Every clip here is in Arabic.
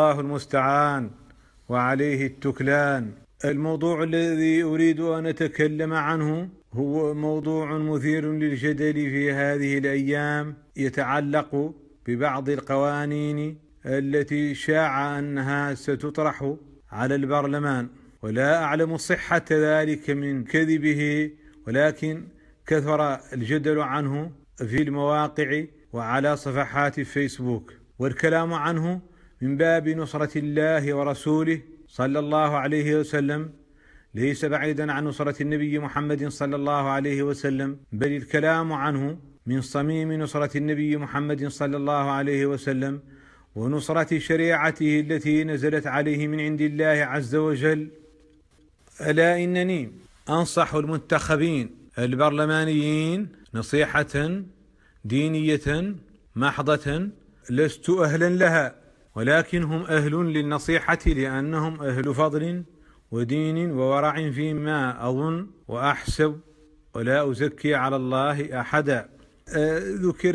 الله المستعان وعليه التكلان الموضوع الذي اريد ان اتكلم عنه هو موضوع مثير للجدل في هذه الايام يتعلق ببعض القوانين التي شاع انها ستطرح على البرلمان ولا اعلم صحه ذلك من كذبه ولكن كثر الجدل عنه في المواقع وعلى صفحات الفيسبوك والكلام عنه من باب نصرة الله ورسوله صلى الله عليه وسلم ليس بعيدا عن نصرة النبي محمد صلى الله عليه وسلم بل الكلام عنه من صميم نصرة النبي محمد صلى الله عليه وسلم ونصرة شريعته التي نزلت عليه من عند الله عز وجل ألا إنني أنصح المنتخبين البرلمانيين نصيحة دينية محضة لست أهلا لها ولكن هم أهل للنصيحة لأنهم أهل فضل ودين وورع فيما أظن وأحسب ولا أزكي على الله أحدا أه، ذكر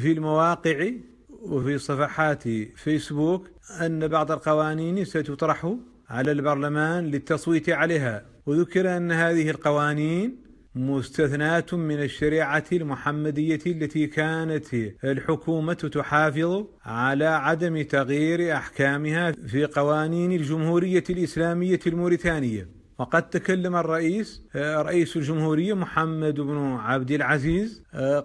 في المواقع وفي صفحات فيسبوك أن بعض القوانين ستطرح على البرلمان للتصويت عليها وذكر أن هذه القوانين مستثناة من الشريعة المحمدية التي كانت الحكومة تحافظ على عدم تغيير أحكامها في قوانين الجمهورية الإسلامية الموريتانية وقد تكلم الرئيس رئيس الجمهورية محمد بن عبد العزيز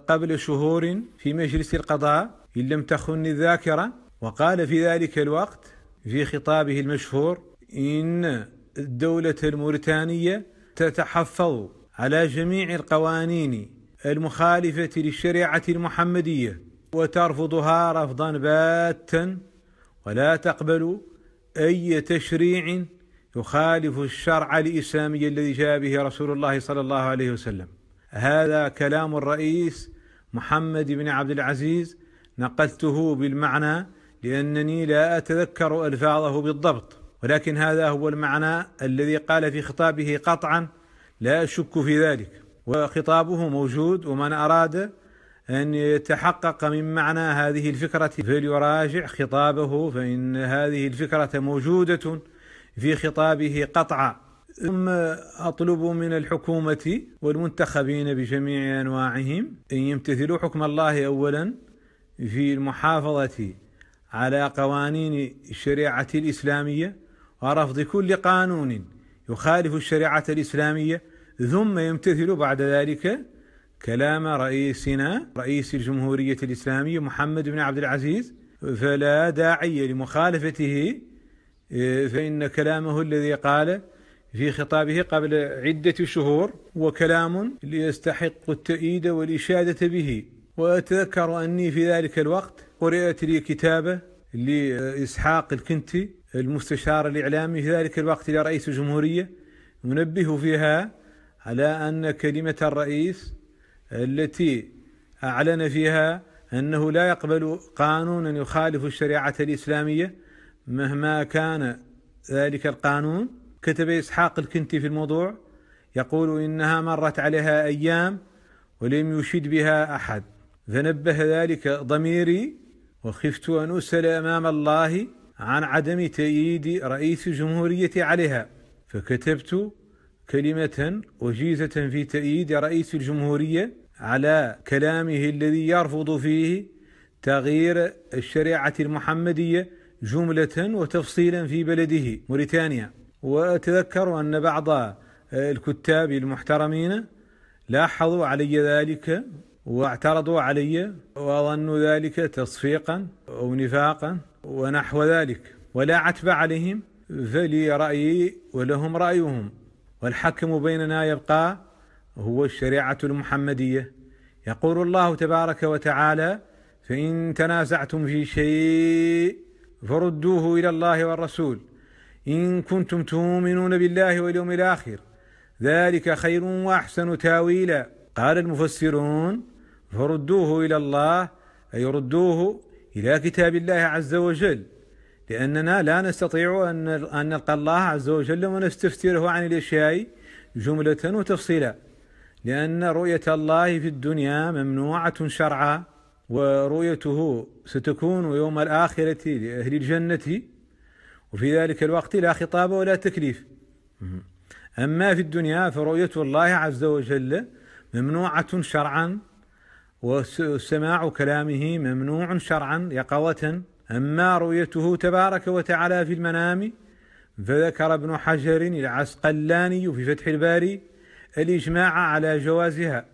قبل شهور في مجلس القضاء إن لم تخن الذاكرة وقال في ذلك الوقت في خطابه المشهور إن الدولة الموريتانية تتحفظ على جميع القوانين المخالفه للشريعه المحمديه وترفضها رفضا باتا ولا تقبل اي تشريع يخالف الشرع الاسلامي الذي جاء به رسول الله صلى الله عليه وسلم هذا كلام الرئيس محمد بن عبد العزيز نقلته بالمعنى لانني لا اتذكر الفاظه بالضبط ولكن هذا هو المعنى الذي قال في خطابه قطعا لا أشك في ذلك وخطابه موجود ومن أراد أن يتحقق من معنى هذه الفكرة فليراجع خطابه فإن هذه الفكرة موجودة في خطابه قطعا ثم أطلب من الحكومة والمنتخبين بجميع أنواعهم أن يمتثلوا حكم الله أولا في المحافظة على قوانين الشريعة الإسلامية ورفض كل قانون يخالف الشريعة الإسلامية ثم يمتثل بعد ذلك كلام رئيسنا رئيس الجمهورية الإسلامية محمد بن عبد العزيز فلا داعي لمخالفته آه، فإن كلامه الذي قال في خطابه قبل عدة شهور وكلام يستحق التأييد والإشادة به وأتذكر أني في ذلك الوقت قرأت لي كتابة لإسحاق الكنتي المستشار الإعلامي في ذلك الوقت إلى رئيس الجمهورية ينبه فيها على أن كلمة الرئيس التي أعلن فيها أنه لا يقبل قانونا يخالف الشريعة الإسلامية مهما كان ذلك القانون كتب إسحاق الكنتي في الموضوع يقول إنها مرت عليها أيام ولم يشد بها أحد فنبه ذلك ضميري وخفت أن أسأل أمام الله عن عدم تأييد رئيس الجمهورية عليها فكتبت كلمة وجيزة في تأييد رئيس الجمهورية على كلامه الذي يرفض فيه تغيير الشريعة المحمدية جملة وتفصيلا في بلده موريتانيا وأتذكر أن بعض الكتاب المحترمين لاحظوا علي ذلك واعترضوا علي وظنوا ذلك تصفيقا أو نفاقا ونحو ذلك ولا عتب عليهم فلي رأيي ولهم رأيهم والحكم بيننا يبقى هو الشريعة المحمدية يقول الله تبارك وتعالى فإن تنازعتم في شيء فردوه إلى الله والرسول إن كنتم تؤمنون بالله واليوم الآخر ذلك خير وأحسن تاويلا قال المفسرون فردوه إلى الله أي ردوه إلى كتاب الله عز وجل لأننا لا نستطيع أن نلقى الله عز وجل ونستفسره عن الأشياء جملة وتفصيلا لأن رؤية الله في الدنيا ممنوعة شرعا ورؤيته ستكون يوم الآخرة لأهل الجنة وفي ذلك الوقت لا خطاب ولا تكليف أما في الدنيا فرؤية الله عز وجل ممنوعة شرعا وسماع كلامه ممنوع شرعا يقظة أما رؤيته تبارك وتعالى في المنام فذكر ابن حجر العسقلاني في فتح الباري الإجماع على جوازها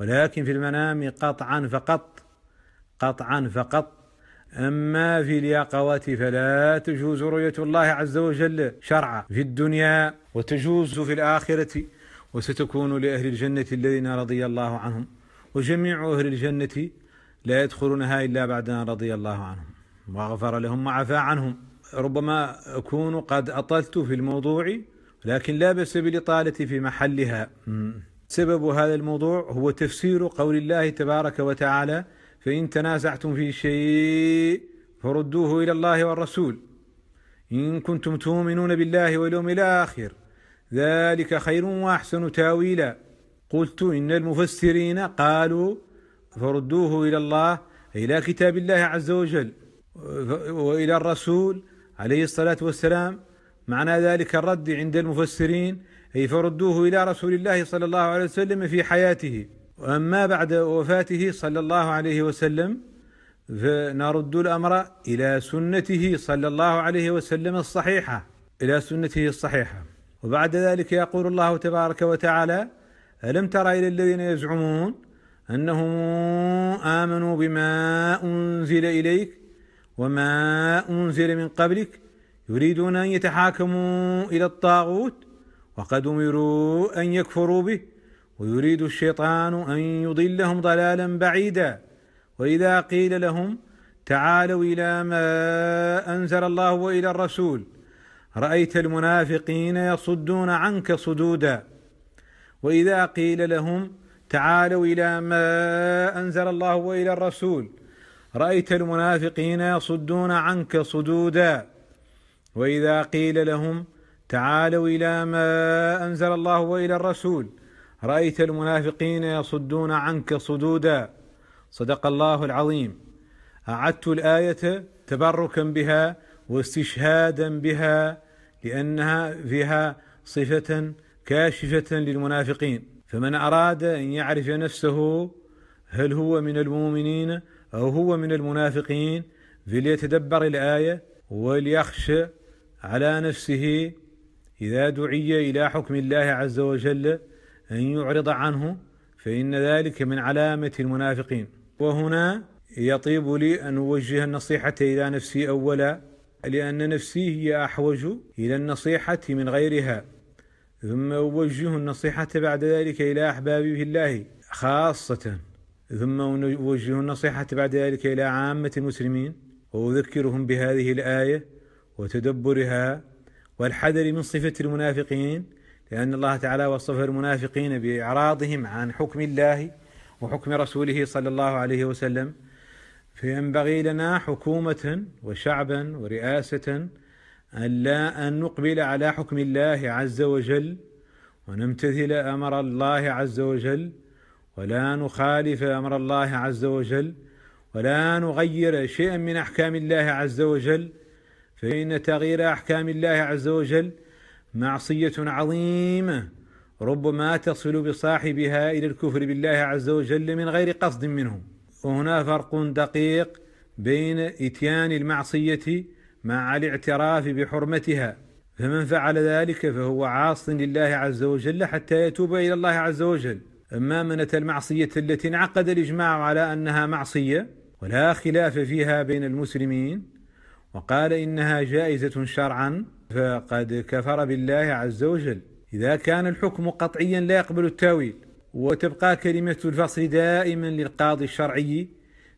ولكن في المنام قطعا فقط قطعا فقط أما في اليقظة فلا تجوز رؤية الله عز وجل شرعا في الدنيا وتجوز في الآخرة وستكون لأهل الجنة الذين رضي الله عنهم وجميع أهل الجنة لا يدخلونها إلا بعد أن رضي الله عنهم وغفر لهم وعفى عنهم ربما أكون قد أطلت في الموضوع لكن لا بأس بالإطالة في محلها سبب هذا الموضوع هو تفسير قول الله تبارك وتعالى فإن تنازعتم في شيء فردوه إلى الله والرسول إن كنتم تؤمنون بالله واليوم الآخر ذلك خير وأحسن تاويلا قلت إن المفسرين قالوا فردوه إلى الله إلى كتاب الله عز وجل وإلى الرسول عليه الصلاة والسلام معنى ذلك الرد عند المفسرين أي فردوه إلى رسول الله صلى الله عليه وسلم في حياته وأما بعد وفاته صلى الله عليه وسلم فنرد الأمر إلى سنته صلى الله عليه وسلم الصحيحة إلى سنته الصحيحة وبعد ذلك يقول الله تبارك وتعالى ألم ترى إلى الذين يزعمون أنهم آمنوا بما أنزل إليك وما أنزل من قبلك يريدون أن يتحاكموا إلى الطاغوت وقد أمروا أن يكفروا به ويريد الشيطان أن يضلهم ضلالا بعيدا وإذا قيل لهم تعالوا إلى ما أنزل الله وإلى الرسول رأيت المنافقين يصدون عنك صدودا واذا قيل لهم تعالوا الى ما انزل الله والى الرسول رايت المنافقين يصدون عنك صدودا واذا قيل لهم تعالوا الى ما انزل الله والى الرسول رايت المنافقين يصدون عنك صدودا صدق الله العظيم اعدت الايه تبركا بها واستشهادا بها لانها فيها صفه كاشفة للمنافقين فمن أراد أن يعرف نفسه هل هو من المؤمنين أو هو من المنافقين فليتدبر الآية وليخشى على نفسه إذا دعي إلى حكم الله عز وجل أن يعرض عنه فإن ذلك من علامة المنافقين وهنا يطيب لي أن أوجه النصيحة إلى نفسي أولا لأن نفسي هي أحوج إلى النصيحة من غيرها ثم أوجه النصيحة بعد ذلك إلى أحبابي في الله خاصة ثم أوجه النصيحة بعد ذلك إلى عامة المسلمين وأذكرهم بهذه الآية وتدبرها والحذر من صفة المنافقين لأن الله تعالى وصف المنافقين بإعراضهم عن حكم الله وحكم رسوله صلى الله عليه وسلم فينبغي لنا حكومة وشعبا ورئاسة ألا أن نقبل على حكم الله عز وجل ونمتثل أمر الله عز وجل ولا نخالف أمر الله عز وجل ولا نغير شيئا من أحكام الله عز وجل فإن تغيير أحكام الله عز وجل معصية عظيمة ربما تصل بصاحبها إلى الكفر بالله عز وجل من غير قصد منه وهنا فرق دقيق بين إتيان المعصية مع الاعتراف بحرمتها فمن فعل ذلك فهو عاص لله عز وجل حتى يتوب الى الله عز وجل اما منه المعصيه التي انعقد الاجماع على انها معصيه ولا خلاف فيها بين المسلمين وقال انها جائزه شرعا فقد كفر بالله عز وجل اذا كان الحكم قطعيا لا يقبل التاويل وتبقى كلمه الفصل دائما للقاضي الشرعي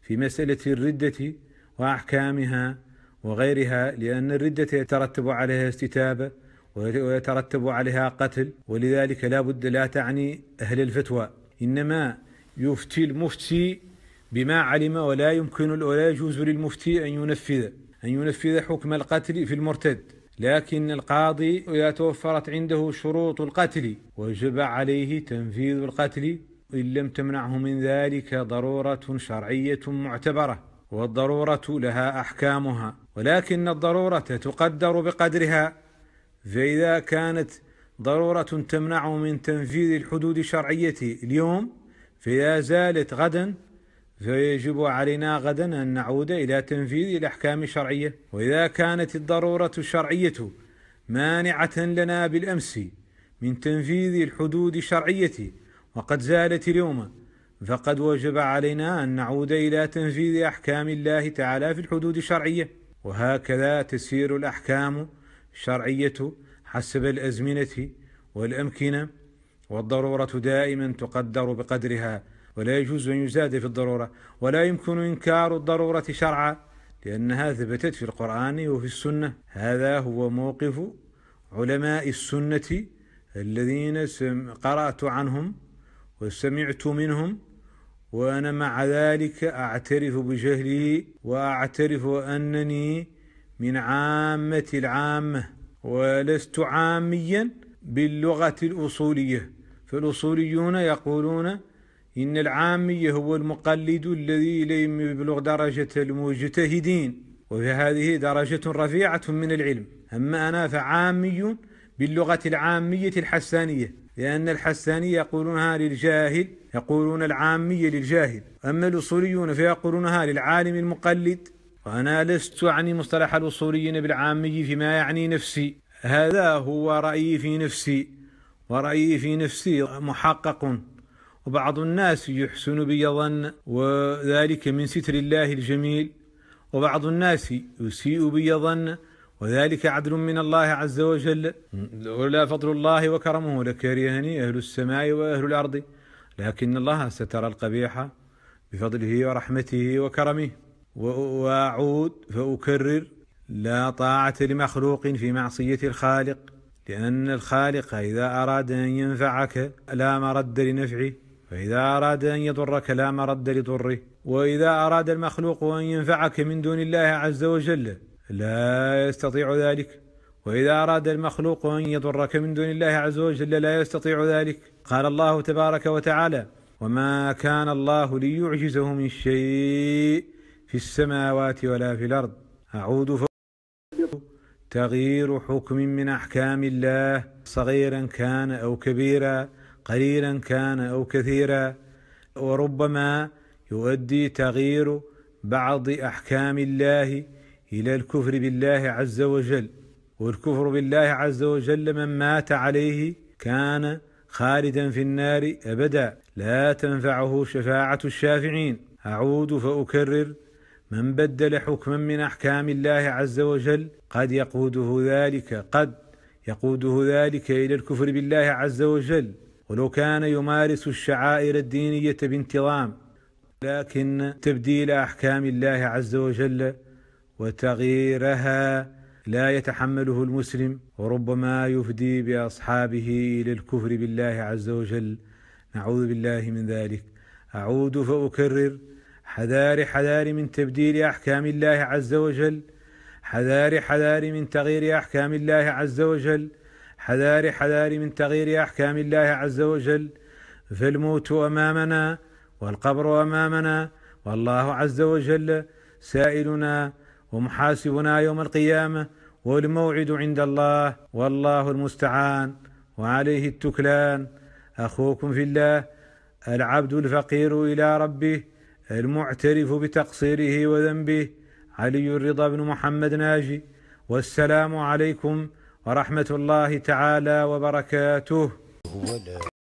في مساله الرده واحكامها وغيرها لأن الردة يترتب عليها استتابة ويترتب عليها قتل ولذلك لا بد لا تعني أهل الفتوى إنما يفتي المفتي بما علم ولا يمكن ولا يجوز للمفتي أن ينفذ أن ينفذ حكم القتل في المرتد لكن القاضي إذا توفرت عنده شروط القتل وجب عليه تنفيذ القتل إن لم تمنعه من ذلك ضرورة شرعية معتبرة والضرورة لها أحكامها ولكن الضرورة تقدر بقدرها فإذا كانت ضرورة تمنع من تنفيذ الحدود الشرعية اليوم فإذا زالت غدا فيجب علينا غدا أن نعود إلى تنفيذ الأحكام الشرعية وإذا كانت الضرورة الشرعية مانعة لنا بالأمس من تنفيذ الحدود الشرعية وقد زالت اليوم فقد وجب علينا أن نعود إلى تنفيذ أحكام الله تعالى في الحدود الشرعية وهكذا تسير الأحكام الشرعية حسب الأزمنة والأمكنة والضرورة دائما تقدر بقدرها ولا يجوز أن يزاد في الضرورة ولا يمكن إنكار الضرورة شرعا لأنها ثبتت في القرآن وفي السنة هذا هو موقف علماء السنة الذين قرأت عنهم وسمعت منهم وأنا مع ذلك أعترف بجهلي وأعترف أنني من عامة العامة ولست عاميا باللغة الأصولية فالأصوليون يقولون إن العامي هو المقلد الذي لم يبلغ درجة المجتهدين وهذه درجة رفيعة من العلم أما أنا فعامي باللغة العامية الحسانية لأن الحسانية يقولونها للجاهل يقولون العامية للجاهل أما الأصوليون فيقولونها للعالم المقلد وأنا لست أعني مصطلح الأصوليين بالعامي فيما يعني نفسي هذا هو رأيي في نفسي ورأيي في نفسي محقق وبعض الناس يحسن بي ظن وذلك من ستر الله الجميل وبعض الناس يسيء بي ظن وذلك عدل من الله عز وجل لولا فضل الله وكرمه لكرهني أهل السماء وأهل الأرض لكن الله سترى القبيح بفضله ورحمته وكرمه واعود فاكرر لا طاعه لمخلوق في معصيه الخالق لان الخالق اذا اراد ان ينفعك لا مرد لنفعه فاذا اراد ان يضرك لا مرد لضره واذا اراد المخلوق ان ينفعك من دون الله عز وجل لا يستطيع ذلك وإذا أراد المخلوق أن يضرك من دون الله عز وجل لا يستطيع ذلك قال الله تبارك وتعالى وما كان الله ليعجزه من شيء في السماوات ولا في الأرض أعود فوق تغيير حكم من أحكام الله صغيرا كان أو كبيرا قليلا كان أو كثيرا وربما يؤدي تغيير بعض أحكام الله إلى الكفر بالله عز وجل والكفر بالله عز وجل من مات عليه كان خالدا في النار ابدا لا تنفعه شفاعه الشافعين اعود فاكرر من بدل حكما من احكام الله عز وجل قد يقوده ذلك قد يقوده ذلك الى الكفر بالله عز وجل ولو كان يمارس الشعائر الدينيه بانتظام لكن تبديل احكام الله عز وجل وتغييرها لا يتحمله المسلم وربما يفدي باصحابه الى الكفر بالله عز وجل نعوذ بالله من ذلك اعود فاكرر حذار حذار من تبديل احكام الله عز وجل حذار حذار من تغيير احكام الله عز وجل حذار حذار من تغيير احكام الله عز وجل فالموت امامنا والقبر امامنا والله عز وجل سائلنا ومحاسبنا يوم القيامه والموعد عند الله والله المستعان وعليه التكلان اخوكم في الله العبد الفقير الى ربه المعترف بتقصيره وذنبه علي الرضا بن محمد ناجي والسلام عليكم ورحمه الله تعالى وبركاته